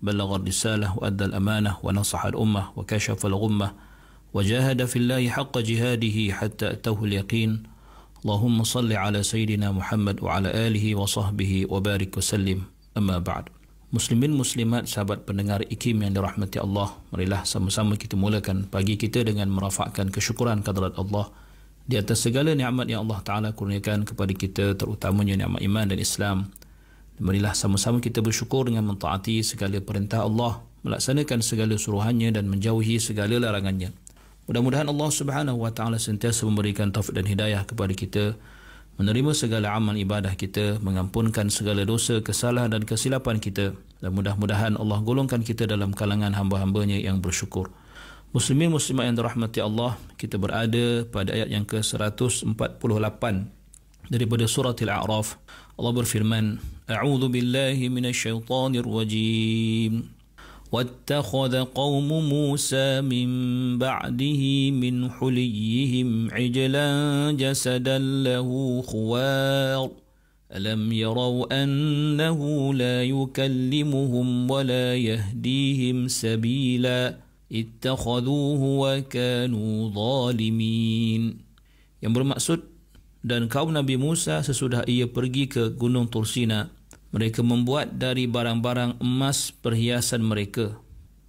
بلغ الرسالة وأدى الأمانة ونصح الأمة وكشف الغمة وجاهد في الله حق جهاده حتى أتوه اليقين اللهم صل على سيدنا محمد وعلى آله وصحبه وبارك وسلم أما بعد Muslimin muslimat sahabat pendengar ikim yang dirahmati Allah Marilah sama-sama kita mulakan pagi kita dengan merafakkan kesyukuran kadrat Allah Di atas segala ni'mat yang Allah Ta'ala kurniakan kepada kita Terutamanya ni'mat iman dan Islam Marilah sama-sama kita bersyukur dengan mentaati segala perintah Allah, melaksanakan segala suruhannya dan menjauhi segala larangannya. Mudah-mudahan Allah Subhanahu wa taala sentiasa memberikan taufik dan hidayah kepada kita menerima segala amal ibadah kita, mengampunkan segala dosa, kesalahan dan kesilapan kita dan mudah-mudahan Allah golongkan kita dalam kalangan hamba-hambanya yang bersyukur. Muslimin muslimat yang dirahmati Allah, kita berada pada ayat yang ke-148 daripada surat Al-A'raf Allah berfirman A'udzu billahi minasyaitonir rajim واتخذ قوم موسى من بعده من حليهم عجلا جسدا له خوار ألم يروا أنه لا يكلمهم ولا يهديهم سبيلا اتخذوه وكانوا ظالمين yang bermaksud dan kaum Nabi Musa sesudah ia pergi ke Gunung Tursina. Mereka membuat dari barang-barang emas perhiasan mereka,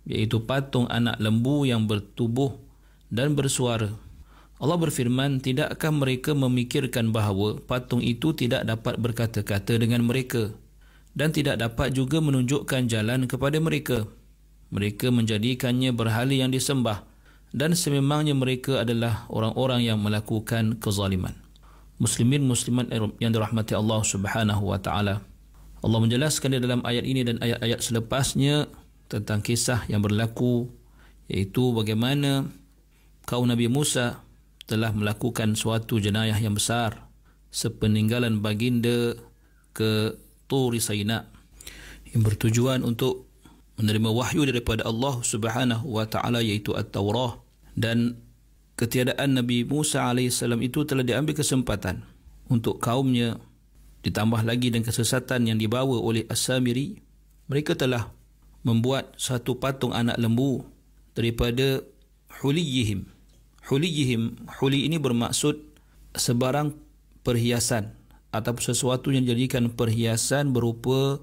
iaitu patung anak lembu yang bertubuh dan bersuara. Allah berfirman, tidakkah mereka memikirkan bahawa patung itu tidak dapat berkata-kata dengan mereka dan tidak dapat juga menunjukkan jalan kepada mereka. Mereka menjadikannya berhala yang disembah dan sememangnya mereka adalah orang-orang yang melakukan kezaliman muslimin muslimat yang dirahmati Allah Subhanahu wa taala. Allah menjelaskan di dalam ayat ini dan ayat-ayat selepasnya tentang kisah yang berlaku iaitu bagaimana kaum Nabi Musa telah melakukan suatu jenayah yang besar sepeninggalan baginda ke Turi Sina yang bertujuan untuk menerima wahyu daripada Allah Subhanahu wa taala yaitu at-Taurah dan ketiadaan Nabi Musa AS itu telah diambil kesempatan untuk kaumnya ditambah lagi dengan kesesatan yang dibawa oleh As-Samiri mereka telah membuat satu patung anak lembu daripada huliyihim huliyihim huli ini bermaksud sebarang perhiasan ataupun sesuatu yang dijadikan perhiasan berupa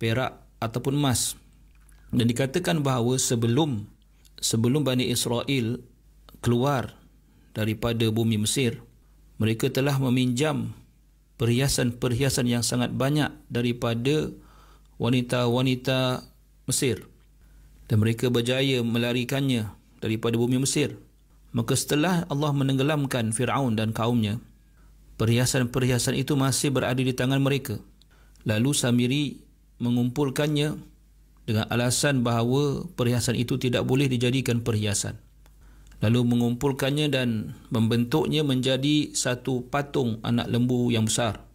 perak ataupun emas dan dikatakan bahawa sebelum sebelum Bani Israel keluar daripada bumi Mesir mereka telah meminjam perhiasan-perhiasan yang sangat banyak daripada wanita-wanita Mesir dan mereka berjaya melarikannya daripada bumi Mesir maka setelah Allah menenggelamkan Firaun dan kaumnya perhiasan-perhiasan itu masih berada di tangan mereka lalu Samiri mengumpulkannya dengan alasan bahawa perhiasan itu tidak boleh dijadikan perhiasan lalu mengumpulkannya dan membentuknya menjadi satu patung anak lembu yang besar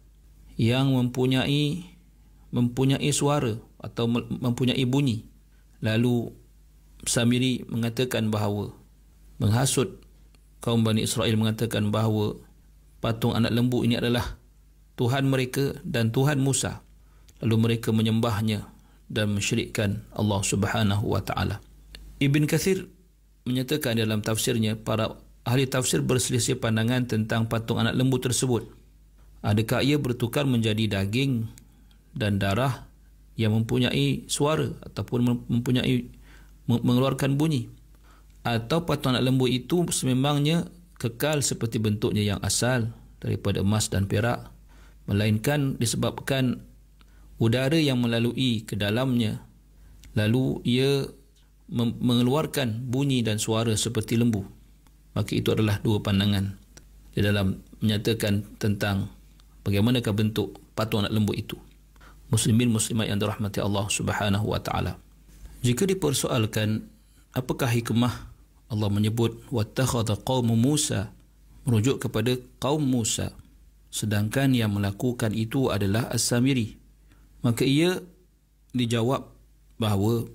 yang mempunyai mempunyai suara atau mempunyai bunyi lalu Samiri mengatakan bahawa menghasut kaum Bani Israel mengatakan bahawa patung anak lembu ini adalah Tuhan mereka dan Tuhan Musa lalu mereka menyembahnya dan mensyirikkan Allah Subhanahu wa taala Ibn Kathir menyatakan dalam tafsirnya para ahli tafsir berselisih pandangan tentang patung anak lembu tersebut. Adakah ia bertukar menjadi daging dan darah yang mempunyai suara ataupun mempunyai mengeluarkan bunyi atau patung anak lembu itu sememangnya kekal seperti bentuknya yang asal daripada emas dan perak melainkan disebabkan udara yang melalui ke dalamnya lalu ia mengeluarkan bunyi dan suara seperti lembu. Maka itu adalah dua pandangan di dalam menyatakan tentang bagaimanakah bentuk patung anak lembu itu. Muslimin muslimat yang dirahmati Allah Subhanahu wa taala. Jika dipersoalkan apakah hikmah Allah menyebut wattakhadha qaum Musa merujuk kepada kaum Musa sedangkan yang melakukan itu adalah As-Samiri. Maka ia dijawab bahawa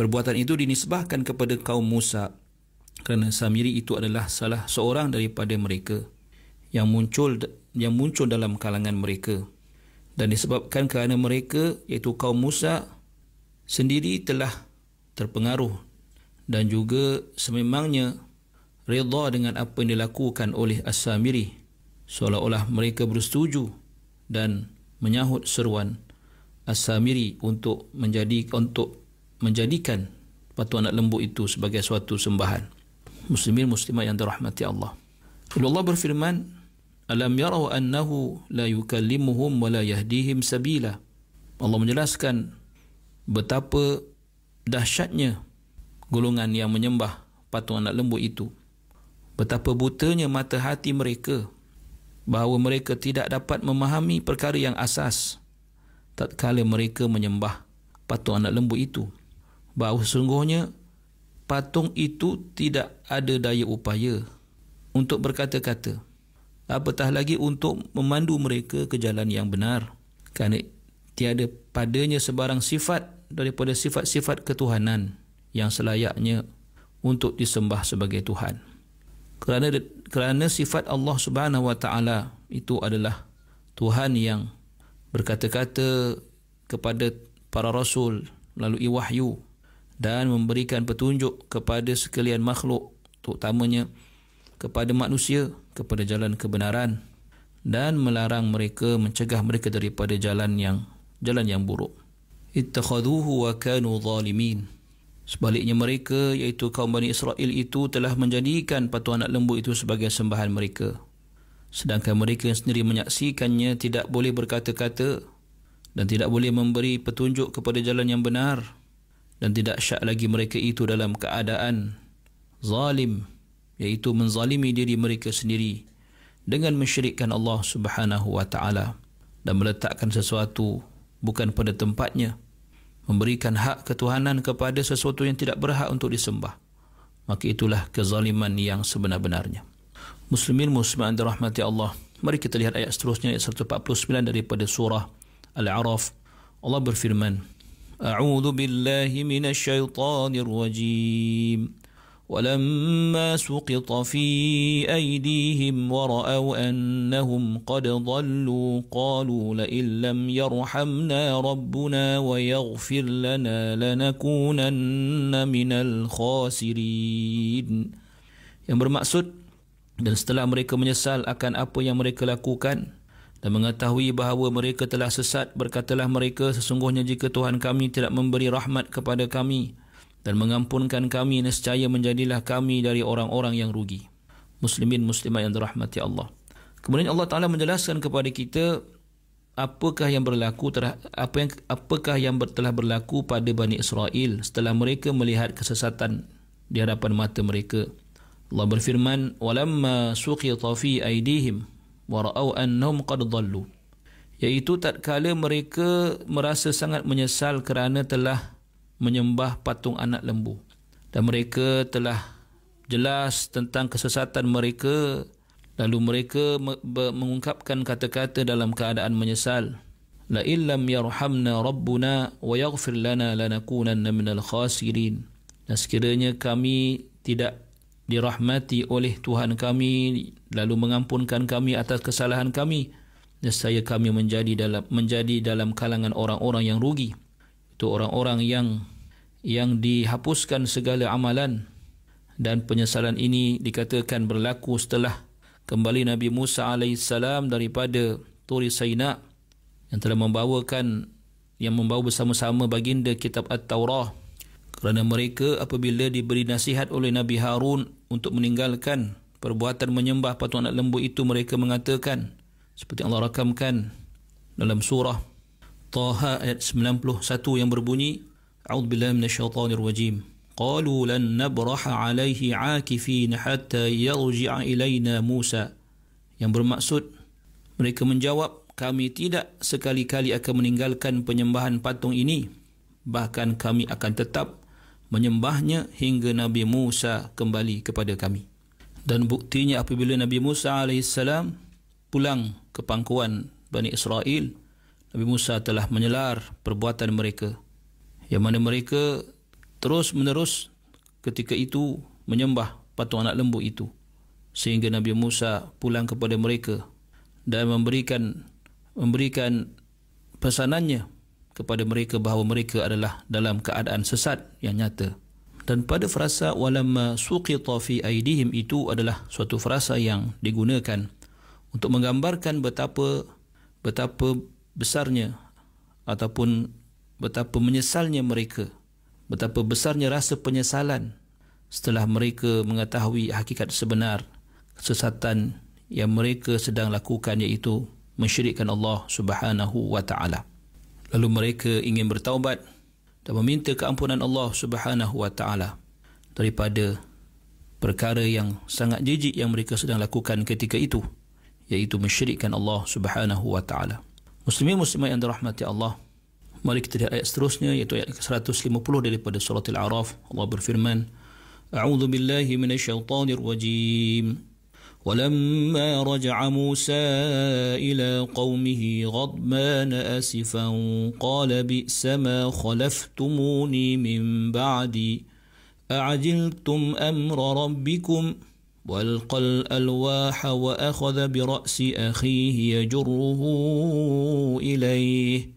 Perbuatan itu dinisbahkan kepada kaum Musa kerana Samiri itu adalah salah seorang daripada mereka yang muncul yang muncul dalam kalangan mereka dan disebabkan kerana mereka iaitu kaum Musa sendiri telah terpengaruh dan juga sememangnya redha dengan apa yang dilakukan oleh As-Samiri seolah-olah mereka bersetuju dan menyahut seruan As-Samiri untuk menjadi untuk menjadikan patu anak lembu itu sebagai suatu sembahan muslimin muslimat yang dirahmati Allah Lalu Allah berfirman alam yarau annahu la yukallimuhum wa la yahdihim sabila Allah menjelaskan betapa dahsyatnya golongan yang menyembah patung anak lembu itu betapa butanya mata hati mereka bahawa mereka tidak dapat memahami perkara yang asas tatkala mereka menyembah patung anak lembu itu bahawa sungguhnya patung itu tidak ada daya upaya untuk berkata-kata apatah lagi untuk memandu mereka ke jalan yang benar kerana tiada padanya sebarang sifat daripada sifat-sifat ketuhanan yang selayaknya untuk disembah sebagai Tuhan kerana kerana sifat Allah Subhanahu wa taala itu adalah Tuhan yang berkata-kata kepada para rasul melalui wahyu dan memberikan petunjuk kepada sekalian makhluk terutamanya kepada manusia kepada jalan kebenaran dan melarang mereka mencegah mereka daripada jalan yang jalan yang buruk ittakhaduhu wa kanu zalimin sebaliknya mereka iaitu kaum Bani Israel itu telah menjadikan patung anak lembu itu sebagai sembahan mereka sedangkan mereka sendiri menyaksikannya tidak boleh berkata-kata dan tidak boleh memberi petunjuk kepada jalan yang benar dan tidak syak lagi mereka itu dalam keadaan zalim yaitu menzalimi diri mereka sendiri dengan mensyirikkan Allah Subhanahu wa taala dan meletakkan sesuatu bukan pada tempatnya memberikan hak ketuhanan kepada sesuatu yang tidak berhak untuk disembah maka itulah kezaliman yang sebenar-benarnya muslimin muslimat dirahmati Allah mari kita lihat ayat seterusnya ayat 149 daripada surah al-araf Allah berfirman أعوذ بالله من الشيطان الرجيم ولما سقط في أيديهم ورأوا أنهم قد ضلوا قالوا لئن لم يرحمنا ربنا ويغفر لنا لنكونن من الخاسرين yang bermaksud dan setelah mereka menyesal akan apa yang mereka lakukan dan mengetahui bahawa mereka telah sesat, berkatalah mereka sesungguhnya jika Tuhan kami tidak memberi rahmat kepada kami dan mengampunkan kami, nescaya menjadilah kami dari orang-orang yang rugi. Muslimin muslimat yang dirahmati Allah. Kemudian Allah Taala menjelaskan kepada kita apakah yang berlaku terah, apa yang apakah yang ber, telah berlaku pada Bani Israel setelah mereka melihat kesesatan di hadapan mata mereka. Allah berfirman, "Walamma suqita fi aidihim" warau annahum qad dhallu iaitu tatkala mereka merasa sangat menyesal kerana telah menyembah patung anak lembu dan mereka telah jelas tentang kesesatan mereka lalu mereka mengungkapkan kata-kata dalam keadaan menyesal la illam yarhamna rabbuna wa yaghfir lana lanakunanna minal khasirin dan sekiranya kami tidak dirahmati oleh Tuhan kami lalu mengampunkan kami atas kesalahan kami nescaya kami menjadi dalam menjadi dalam kalangan orang-orang yang rugi itu orang-orang yang yang dihapuskan segala amalan dan penyesalan ini dikatakan berlaku setelah kembali Nabi Musa AS daripada Turi Sayna yang telah membawakan yang membawa bersama-sama baginda kitab At-Tawrah kerana mereka apabila diberi nasihat oleh Nabi Harun untuk meninggalkan perbuatan menyembah patung anak lembu itu mereka mengatakan seperti Allah rakamkan dalam surah Taha ayat 91 yang berbunyi A'udzubillahi minasyaitonir rajim qalu lan nabraha alaihi akifina hatta yarji'a ilaina Musa yang bermaksud mereka menjawab kami tidak sekali-kali akan meninggalkan penyembahan patung ini bahkan kami akan tetap menyembahnya hingga Nabi Musa kembali kepada kami. Dan buktinya apabila Nabi Musa AS pulang ke pangkuan Bani Israel, Nabi Musa telah menyelar perbuatan mereka. Yang mana mereka terus-menerus ketika itu menyembah patung anak lembu itu. Sehingga Nabi Musa pulang kepada mereka dan memberikan memberikan pesanannya kepada mereka bahawa mereka adalah dalam keadaan sesat yang nyata. Dan pada frasa walamma uh, suqita fi aidihim itu adalah suatu frasa yang digunakan untuk menggambarkan betapa betapa besarnya ataupun betapa menyesalnya mereka, betapa besarnya rasa penyesalan setelah mereka mengetahui hakikat sebenar kesesatan yang mereka sedang lakukan iaitu mensyirikkan Allah Subhanahu wa taala lalu mereka ingin bertaubat dan meminta keampunan Allah Subhanahu wa taala daripada perkara yang sangat jijik yang mereka sedang lakukan ketika itu iaitu mensyirikkan Allah Subhanahu wa taala. Muslimin muslimat yang dirahmati Allah. Mari kita lihat ayat seterusnya iaitu ayat 150 daripada surah Al-A'raf. Allah berfirman, A'udzu billahi minasyaitonir rajim. ولما رجع موسى إلى قومه غضبان أسفا قال بئس ما خلفتموني من بعدي أعجلتم أمر ربكم والقى الألواح وأخذ برأس أخيه يجره إليه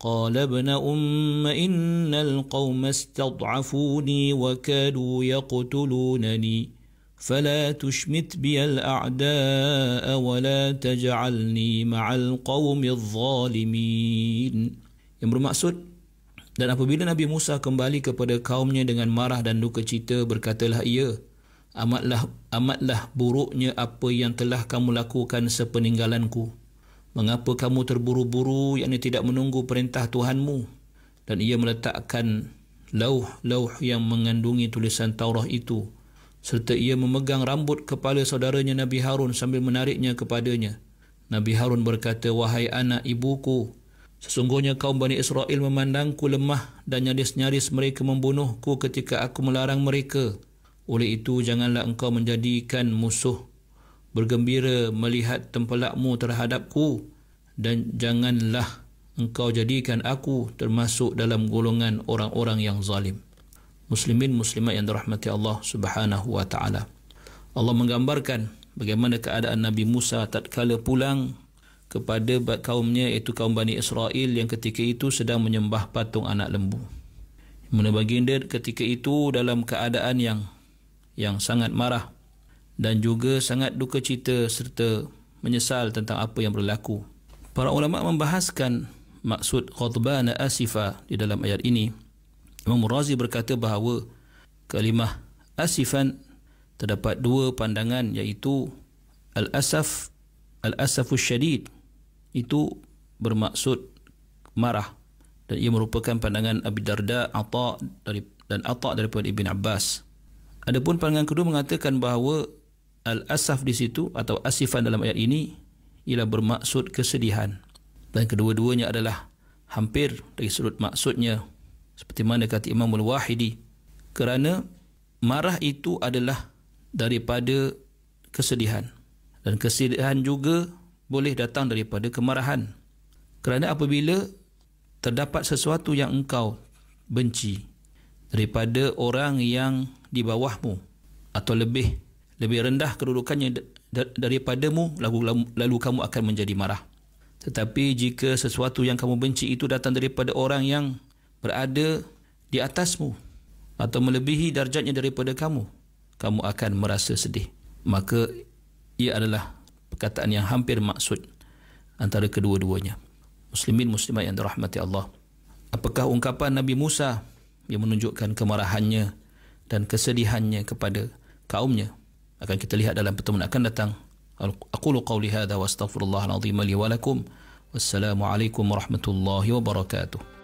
قال ابن أم إن القوم استضعفوني وكادوا يقتلونني فلا تشمت بي الأعداء ولا تجعلني مع القوم الظالمين yang bermaksud dan apabila Nabi Musa kembali kepada kaumnya dengan marah dan duka cita berkatalah ia amatlah amatlah buruknya apa yang telah kamu lakukan sepeninggalanku mengapa kamu terburu-buru yang tidak menunggu perintah Tuhanmu dan ia meletakkan lauh-lauh yang mengandungi tulisan Taurah itu serta ia memegang rambut kepala saudaranya Nabi Harun sambil menariknya kepadanya. Nabi Harun berkata, Wahai anak ibuku, sesungguhnya kaum Bani Israel memandangku lemah dan nyaris-nyaris mereka membunuhku ketika aku melarang mereka. Oleh itu, janganlah engkau menjadikan musuh. Bergembira melihat tempelakmu terhadapku dan janganlah engkau jadikan aku termasuk dalam golongan orang-orang yang zalim.'" muslimin muslimat yang dirahmati Allah Subhanahu wa taala. Allah menggambarkan bagaimana keadaan Nabi Musa tatkala pulang kepada kaumnya iaitu kaum Bani Israel yang ketika itu sedang menyembah patung anak lembu. Mana baginda ketika itu dalam keadaan yang yang sangat marah dan juga sangat duka cita serta menyesal tentang apa yang berlaku. Para ulama membahaskan maksud khutbah na'asifa di dalam ayat ini Imam Razi berkata bahawa kalimah asifan terdapat dua pandangan iaitu al-asaf al-asafu syadid itu bermaksud marah dan ia merupakan pandangan Abi Darda Atta dari dan Atta daripada Ibn Abbas. Adapun pandangan kedua mengatakan bahawa al-asaf di situ atau asifan dalam ayat ini ialah bermaksud kesedihan dan kedua-duanya adalah hampir dari sudut maksudnya seperti mana kata Imam Al-Wahidi kerana marah itu adalah daripada kesedihan dan kesedihan juga boleh datang daripada kemarahan kerana apabila terdapat sesuatu yang engkau benci daripada orang yang di bawahmu atau lebih lebih rendah kedudukannya daripadamu lalu, lalu kamu akan menjadi marah tetapi jika sesuatu yang kamu benci itu datang daripada orang yang berada di atasmu atau melebihi darjatnya daripada kamu, kamu akan merasa sedih. Maka ia adalah perkataan yang hampir maksud antara kedua-duanya. Muslimin muslimat yang dirahmati Allah. Apakah ungkapan Nabi Musa yang menunjukkan kemarahannya dan kesedihannya kepada kaumnya? Akan kita lihat dalam pertemuan akan datang. Aqulu qawli hadha wa astaghfirullahal azim Wassalamualaikum warahmatullahi wabarakatuh.